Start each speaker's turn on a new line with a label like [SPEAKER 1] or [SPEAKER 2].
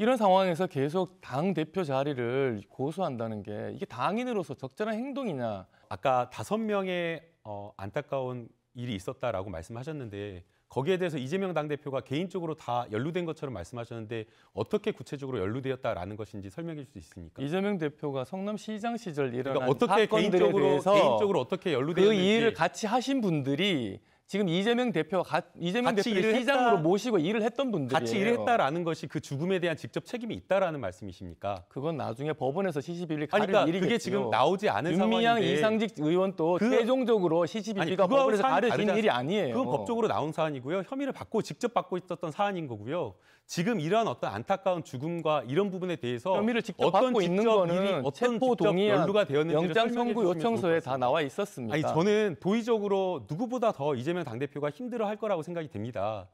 [SPEAKER 1] 이런 상황에서 계속 당 대표 자리를 고수한다는 게 이게 당인으로서 적절한 행동이냐? 아까 다섯 명의 어, 안타까운 일이 있었다라고 말씀하셨는데 거기에 대해서 이재명 당대표가 개인적으로 다 연루된 것처럼 말씀하셨는데 어떻게 구체적으로 연루되었다라는 것인지 설명해 줄 수 있습니까? 이재명 대표가 성남시장 시절 일어난 그러니까 어떻게 사건들에 개인적으로, 대해서 개인적으로 어떻게 연루되었는지 그 이해를 같이 하신 분들이 지금 이재명 대표 가, 이재명 같이 대표를 일을 시장으로 했다. 모시고 일을 했던 분들 같이 일을 했다라는 것이 그 죽음에 대한 직접 책임이 있다라는 말씀이십니까? 그건 나중에 법원에서 시시비비 가릴 그러니까 일이겠죠. 그게 지금 나오지 않은 상황인데 윤미향 이상직
[SPEAKER 2] 의원 도 그, 최종적으로 시시비비가 법원에서 가려 일이 아니에요. 그건 법적으로
[SPEAKER 1] 나온 사안이고요. 혐의를 받고 직접 받고 있었던 사안인 거고요. 지금 이러한 어떤 안타까운 죽음과 이런 부분에 대해서 혐의를 직접 어떤 받고 직접 있는 거는 어떤 체포 동의 연루가 되었는지 영장 청구 요청서에 다 나와 있었습니다. 아니 저는 도의적으로 누구보다 더 이재명 이재명 당대표가 힘들어 할 거라고 생각이 됩니다.